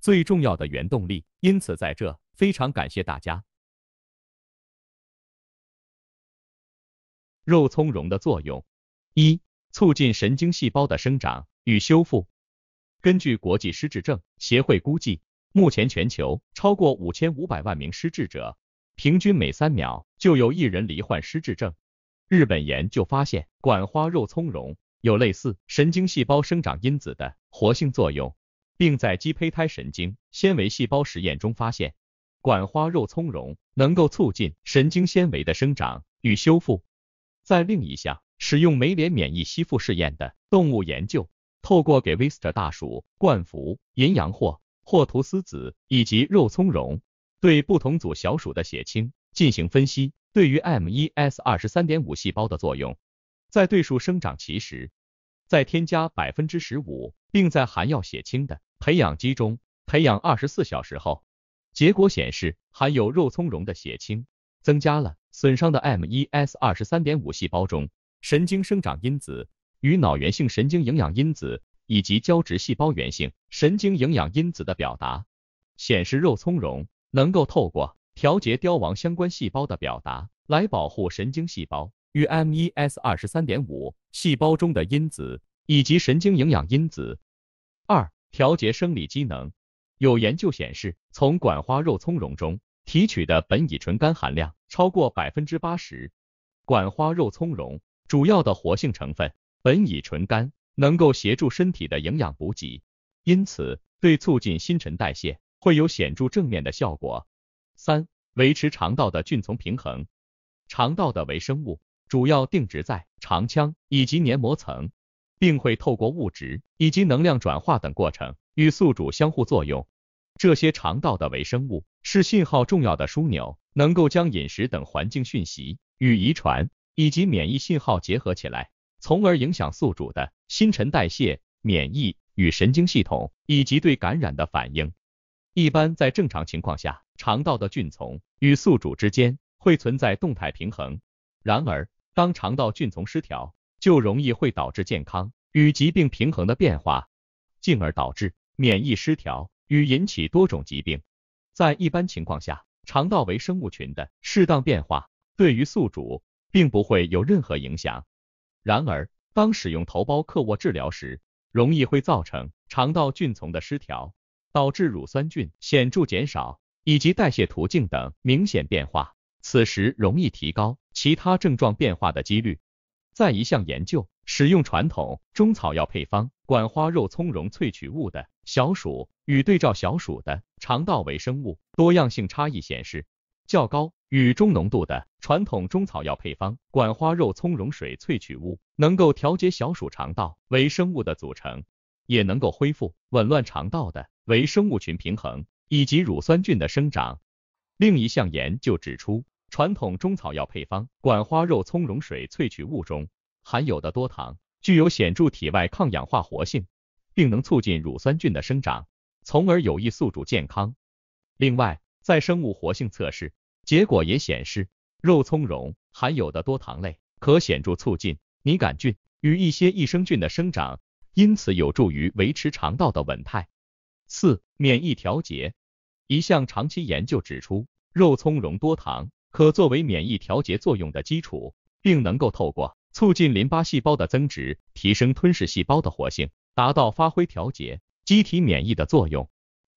最重要的原动力，因此在这非常感谢大家。肉苁蓉的作用一，促进神经细胞的生长与修复。根据国际失智症协会估计，目前全球超过五千五百万名失智者，平均每三秒就有一人罹患失智症。日本研究发现，管花肉苁蓉有类似神经细胞生长因子的活性作用。并在鸡胚胎神经纤维细胞实验中发现，管花肉苁蓉能够促进神经纤维的生长与修复。在另一项使用酶联免疫吸附试验的动物研究，透过给 v i s t a 大鼠灌服淫羊藿霍图斯子以及肉苁蓉，对不同组小鼠的血清进行分析，对于 M e S 二十三点五细胞的作用，在对数生长期时，再添加百分之十五，并在含药血清的。培养基中培养二十四小时后，结果显示含有肉苁蓉的血清增加了损伤的 M e S 二十三点五细胞中神经生长因子与脑源性神经营养因子以及胶质细胞源性神经营养因子的表达，显示肉苁蓉能够透过调节凋亡相关细胞的表达来保护神经细胞与 M e S 二十三点五细胞中的因子以及神经营养因子二。调节生理机能，有研究显示，从管花肉苁蓉中提取的苯乙醇苷含量超过百分之八十。管花肉苁蓉主要的活性成分苯乙醇苷能够协助身体的营养补给，因此对促进新陈代谢会有显著正面的效果。三、维持肠道的菌丛平衡，肠道的微生物主要定植在肠腔以及黏膜层。并会透过物质以及能量转化等过程与宿主相互作用。这些肠道的微生物是信号重要的枢纽，能够将饮食等环境讯息与遗传以及免疫信号结合起来，从而影响宿主的新陈代谢、免疫与神经系统以及对感染的反应。一般在正常情况下，肠道的菌丛与宿主之间会存在动态平衡。然而，当肠道菌丛失调，就容易会导致健康与疾病平衡的变化，进而导致免疫失调与引起多种疾病。在一般情况下，肠道微生物群的适当变化对于宿主并不会有任何影响。然而，当使用头孢克肟治疗时，容易会造成肠道菌丛的失调，导致乳酸菌显著减少以及代谢途径等明显变化，此时容易提高其他症状变化的几率。在一项研究，使用传统中草药配方管花肉苁蓉萃取物的小鼠与对照小鼠的肠道微生物多样性差异显示，较高与中浓度的传统中草药配方管花肉苁蓉水萃取物能够调节小鼠肠道微生物的组成，也能够恢复紊乱肠道的微生物群平衡以及乳酸菌的生长。另一项研究指出。传统中草药配方管花肉苁蓉水萃取物中含有的多糖具有显著体外抗氧化活性，并能促进乳酸菌的生长，从而有益宿主健康。另外，在生物活性测试结果也显示，肉苁蓉含有的多糖类可显著促进拟杆菌与一些益生菌的生长，因此有助于维持肠道的稳态。四、免疫调节一项长期研究指出，肉苁蓉多糖。可作为免疫调节作用的基础，并能够透过促进淋巴细胞的增殖，提升吞噬细胞的活性，达到发挥调节机体免疫的作用。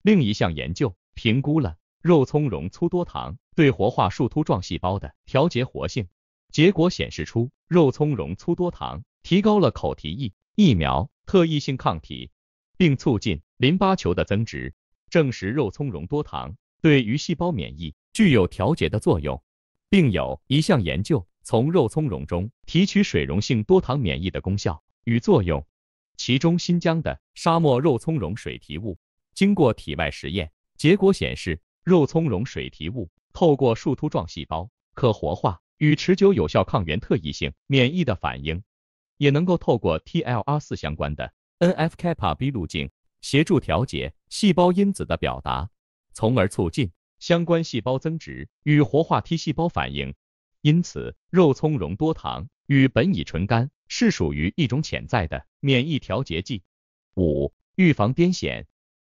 另一项研究评估了肉苁蓉粗多糖对活化树突状细胞的调节活性，结果显示出肉苁蓉粗多糖提高了口蹄疫疫苗特异性抗体，并促进淋巴球的增殖，证实肉苁蓉多糖对于细胞免疫具有调节的作用。并有一项研究从肉苁蓉中提取水溶性多糖，免疫的功效与作用。其中，新疆的沙漠肉苁蓉水提物经过体外实验，结果显示，肉苁蓉水提物透过树突状细胞可活化与持久有效抗原特异性免疫的反应，也能够透过 TLR4 相关的 n f k a b 路径协助调节细胞因子的表达，从而促进。相关细胞增殖与活化 T 细胞反应，因此肉苁蓉多糖与苯乙醇苷是属于一种潜在的免疫调节剂。五、预防癫痫，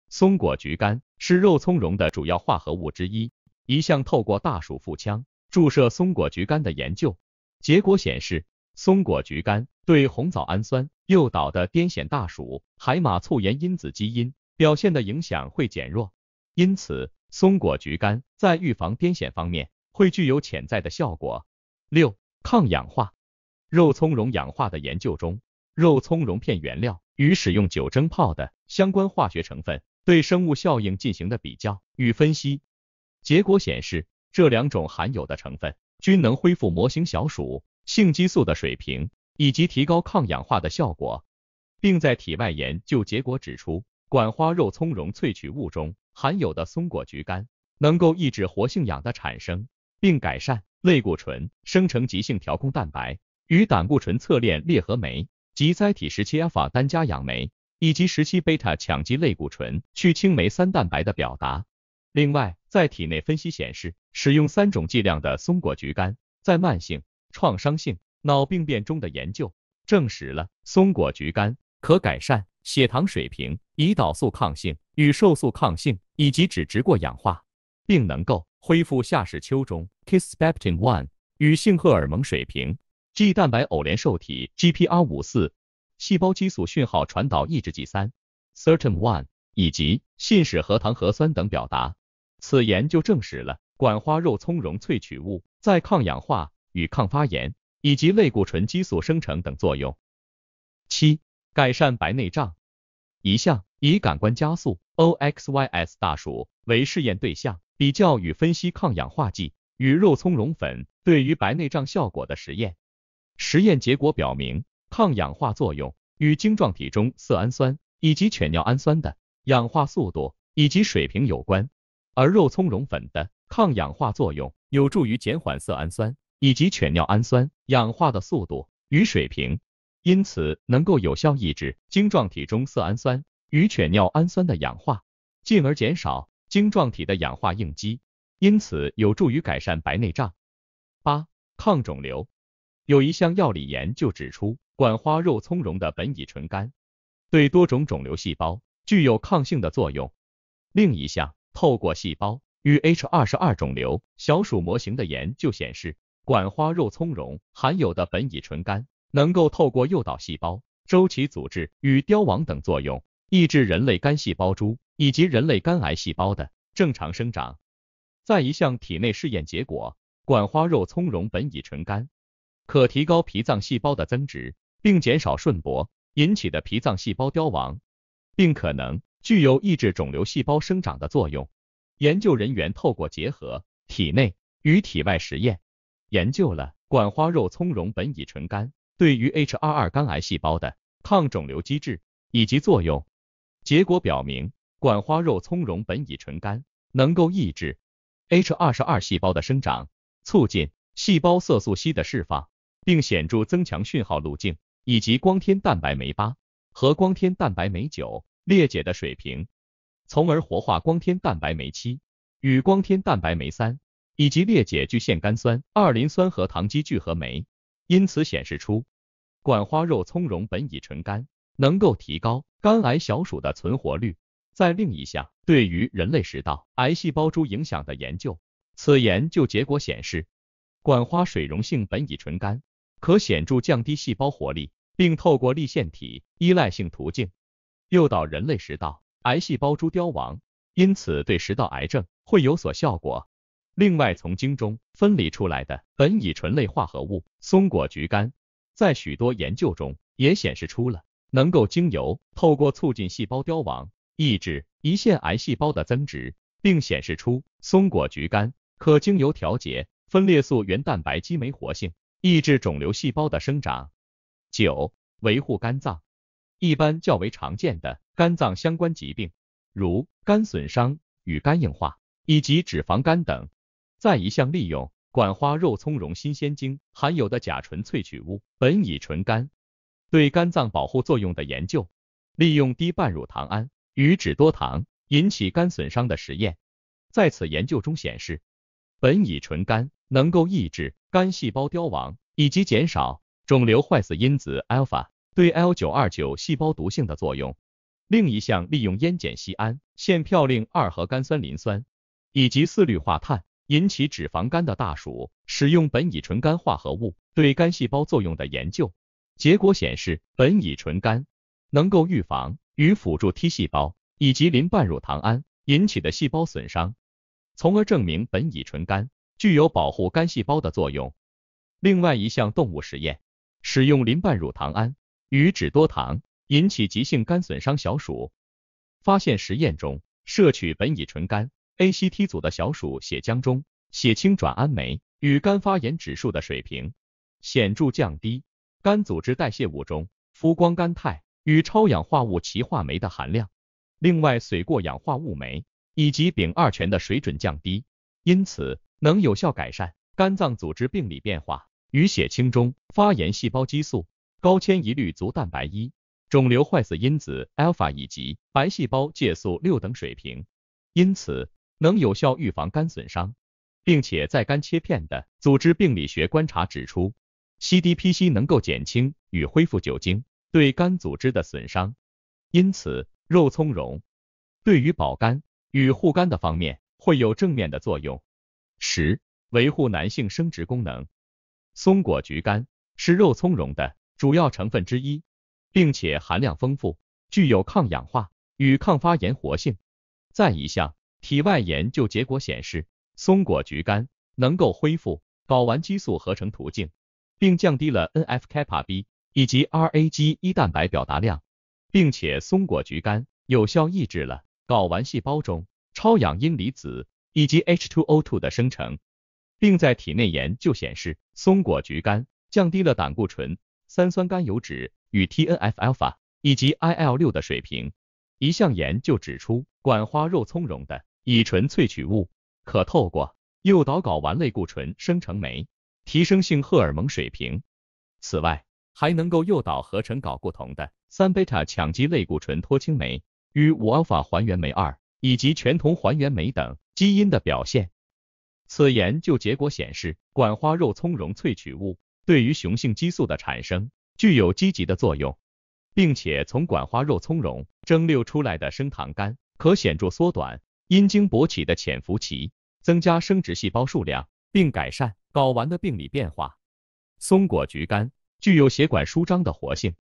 松果菊苷是肉苁蓉的主要化合物之一。一项透过大鼠腹腔注射松果菊苷的研究结果显示，松果菊苷对红枣氨酸诱导的癫痫大鼠海马促炎因子基因表现的影响会减弱，因此。松果菊苷在预防癫痫方面会具有潜在的效果。六、抗氧化。肉苁蓉氧化的研究中，肉苁蓉片原料与使用酒蒸泡的相关化学成分对生物效应进行的比较与分析，结果显示这两种含有的成分均能恢复模型小鼠性激素的水平以及提高抗氧化的效果，并在体外研究结果指出。管花肉苁蓉萃取物中含有的松果菊苷能够抑制活性氧的产生，并改善类固醇生成急性调控蛋白与胆固醇侧链裂合酶及甾体十七 α 单加氧酶以及十七 β 羟基类固醇去青酶三蛋白的表达。另外，在体内分析显示，使用三种剂量的松果菊苷在慢性创伤性脑病变中的研究证实了松果菊苷可改善血糖水平。胰岛素抗性与瘦素抗性，以及脂质过氧化，并能够恢复下视丘中 kisspeptin one 与性荷尔蒙水平，G 蛋白偶联受体 GPR54 细胞激素讯号传导抑制剂三 certain one 以及信使核糖核酸等表达。此研究证实了管花肉苁蓉萃取物在抗氧化与抗发炎以及类固醇激素生成等作用。七，改善白内障。一项以感官加速 OXYS 大鼠为试验对象，比较与分析抗氧化剂与肉苁蓉粉对于白内障效果的实验。实验结果表明，抗氧化作用与晶状体中色氨酸以及犬尿氨酸的氧化速度以及水平有关，而肉苁蓉粉的抗氧化作用有助于减缓色氨酸以及犬尿氨酸氧化的速度与水平。因此，能够有效抑制晶状体中色氨酸与犬尿氨酸的氧化，进而减少晶状体的氧化应激，因此有助于改善白内障。八、抗肿瘤，有一项药理研究指出，管花肉苁蓉的苯乙醇苷对多种肿瘤细胞具有抗性的作用。另一项透过细胞与 H22 肿瘤小鼠模型的研究显示，管花肉苁蓉含有的苯乙醇苷。能够透过诱导细胞周期阻滞与凋亡等作用，抑制人类肝细胞株以及人类肝癌细胞的正常生长。在一项体内试验结果，管花肉苁蓉苯乙醇苷可提高脾脏细胞的增殖，并减少顺铂引起的脾脏细胞凋亡，并可能具有抑制肿瘤细胞生长的作用。研究人员透过结合体内与体外实验，研究了管花肉苁蓉苯乙醇苷。对于 H22 肝癌细胞的抗肿瘤机制以及作用，结果表明，管花肉苁蓉苯乙醇苷能够抑制 H22 细胞的生长，促进细胞色素 C 的释放，并显著增强讯号路径以及光天蛋白酶八和光天蛋白酶九裂解的水平，从而活化光天蛋白酶七与光天蛋白酶三以及裂解聚腺苷酸二磷酸核糖基聚合酶。因此显示出，管花肉苁蓉苯乙醇苷能够提高肝癌小鼠的存活率。在另一项对于人类食道癌细胞株影响的研究，此研究结果显示，管花水溶性苯乙醇苷可显著降低细胞活力，并透过粒腺体依赖性途径诱导人类食道癌细胞株凋亡，因此对食道癌症会有所效果。另外，从茎中分离出来的苯乙醇类化合物松果菊苷，在许多研究中也显示出了能够经由透过促进细胞凋亡，抑制胰腺癌细胞的增殖，并显示出松果菊苷可经由调节分裂素原蛋白激酶活性，抑制肿瘤细胞的生长。九、维护肝脏一般较为常见的肝脏相关疾病，如肝损伤与肝硬化以及脂肪肝等。再一项利用管花肉苁蓉新鲜精含有的甲醇萃取物苯乙醇苷对肝脏保护作用的研究，利用低半乳糖胺与脂多糖引起肝损伤的实验，在此研究中显示苯乙醇苷能够抑制肝细胞凋亡以及减少肿瘤坏死因子 alpha 对 L929 细胞毒性的作用。另一项利用烟碱酰胺腺嘌呤二核苷酸磷酸以及四氯化碳。引起脂肪肝的大鼠使用苯乙醇肝化合物对肝细胞作用的研究结果显示，苯乙醇肝能够预防与辅助 T 细胞以及磷半乳糖胺引起的细胞损伤，从而证明苯乙醇肝具有保护肝细胞的作用。另外一项动物实验，使用磷半乳糖胺与脂多糖引起急性肝损伤小鼠，发现实验中摄取苯乙醇肝。ACT 组的小鼠血浆中血清转氨酶与肝发炎指数的水平显著降低，肝组织代谢物中谷胱甘肽与超氧化物歧化酶的含量，另外水过氧化物酶以及丙二醛的水准降低，因此能有效改善肝脏组织病理变化与血清中发炎细胞激素、高迁移率足蛋白一、肿瘤坏死因子 α 以及白细胞介素六等水平，因此。能有效预防肝损伤，并且在肝切片的组织病理学观察指出，C D P C 能够减轻与恢复酒精对肝组织的损伤，因此肉苁蓉对于保肝与护肝的方面会有正面的作用。十、维护男性生殖功能，松果菊苷是肉苁蓉的主要成分之一，并且含量丰富，具有抗氧化与抗发炎活性。再一项。体外研究结果显示，松果菊苷能够恢复睾丸激素合成途径，并降低了 n f k p a b 以及 RA 基一蛋白表达量，并且松果菊苷有效抑制了睾丸细胞中超氧阴离子以及 H2O2 的生成，并在体内研究显示，松果菊苷降低了胆固醇、三酸甘油脂与 t n f 法以及 IL-6 的水平。一项研究指出，管花肉苁蓉的乙醇萃取物可透过诱导睾丸类固醇生成酶，提升性荷尔蒙水平。此外，还能够诱导合成睾固酮的三贝塔羟基类固醇脱氢酶与五阿尔法还原酶二以及醛酮还原酶等基因的表现。此研究结果显示，管花肉苁蓉萃取物对于雄性激素的产生具有积极的作用，并且从管花肉苁蓉蒸馏出来的升糖苷可显著缩短。阴茎勃起的潜伏期，增加生殖细胞数量，并改善睾丸的病理变化。松果菊苷具有血管舒张的活性，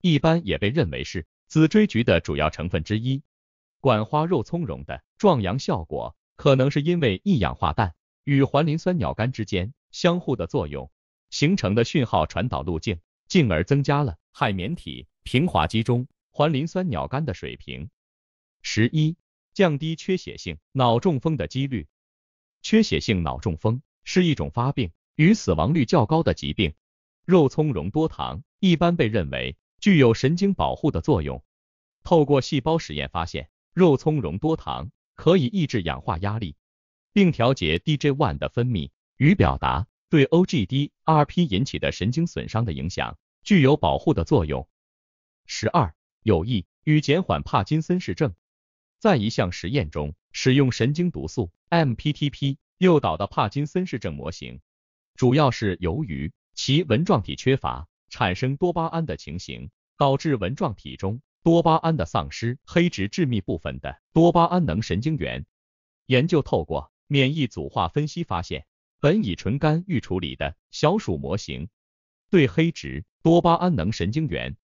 一般也被认为是紫锥菊的主要成分之一。管花肉苁蓉的壮阳效果，可能是因为一氧化氮与环磷酸鸟苷之间相互的作用形成的讯号传导路径，进而增加了海绵体平滑肌中环磷酸鸟苷的水平。十一。降低缺血性脑中风的几率。缺血性脑中风是一种发病与死亡率较高的疾病。肉苁蓉多糖一般被认为具有神经保护的作用。透过细胞实验发现，肉苁蓉多糖可以抑制氧化压力，并调节 DJ1 的分泌与表达，对 OGD/RP 引起的神经损伤的影响具有保护的作用。十二有益于减缓帕金森氏症。在一项实验中，使用神经毒素 MPTP 诱导的帕金森氏症模型，主要是由于其纹状体缺乏产生多巴胺的情形，导致纹状体中多巴胺的丧失。黑质致密部分的多巴胺能神经元研究，透过免疫组化分析发现，苯乙醇苷预处理的小鼠模型对黑质多巴胺能神经元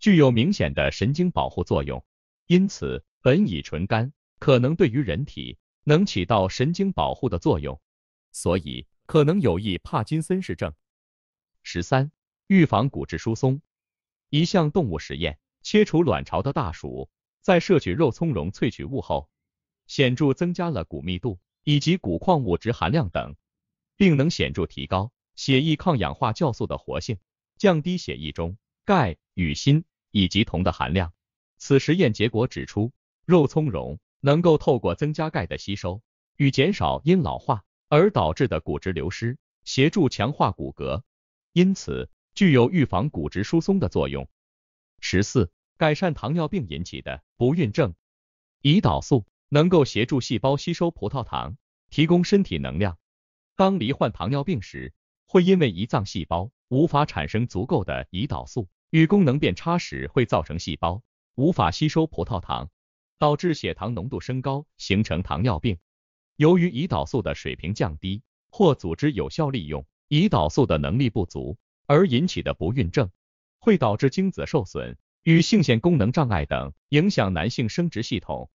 具有明显的神经保护作用。因此。苯乙醇苷可能对于人体能起到神经保护的作用，所以可能有益帕金森氏症。十三、预防骨质疏松。一项动物实验，切除卵巢的大鼠在摄取肉苁蓉萃取物后，显著增加了骨密度以及骨矿物质含量等，并能显著提高血液抗氧化酵素的活性，降低血液中钙与锌以及铜的含量。此实验结果指出。肉苁蓉能够透过增加钙的吸收与减少因老化而导致的骨质流失，协助强化骨骼，因此具有预防骨质疏松的作用。十四，改善糖尿病引起的不孕症。胰岛素能够协助细胞吸收葡萄糖，提供身体能量。当罹患糖尿病时，会因为胰脏细胞无法产生足够的胰岛素与功能变差时，会造成细胞无法吸收葡萄糖。导致血糖浓度升高，形成糖尿病。由于胰岛素的水平降低或组织有效利用胰岛素的能力不足而引起的不孕症，会导致精子受损与性腺功能障碍等，影响男性生殖系统。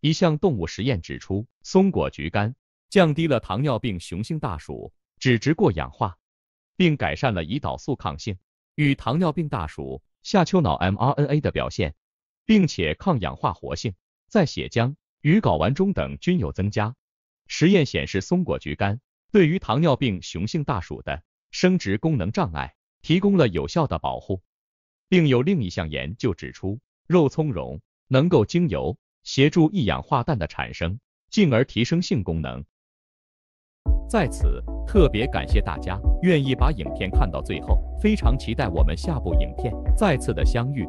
一项动物实验指出，松果菊苷降低了糖尿病雄性大鼠脂质过氧化，并改善了胰岛素抗性与糖尿病大鼠下丘脑 mRNA 的表现。并且抗氧化活性在血浆、鱼睾丸中等均有增加。实验显示，松果菊苷对于糖尿病雄性大鼠的生殖功能障碍提供了有效的保护。并有另一项研究指出，肉苁蓉能够经由协助一氧化氮的产生，进而提升性功能。在此特别感谢大家愿意把影片看到最后，非常期待我们下部影片再次的相遇。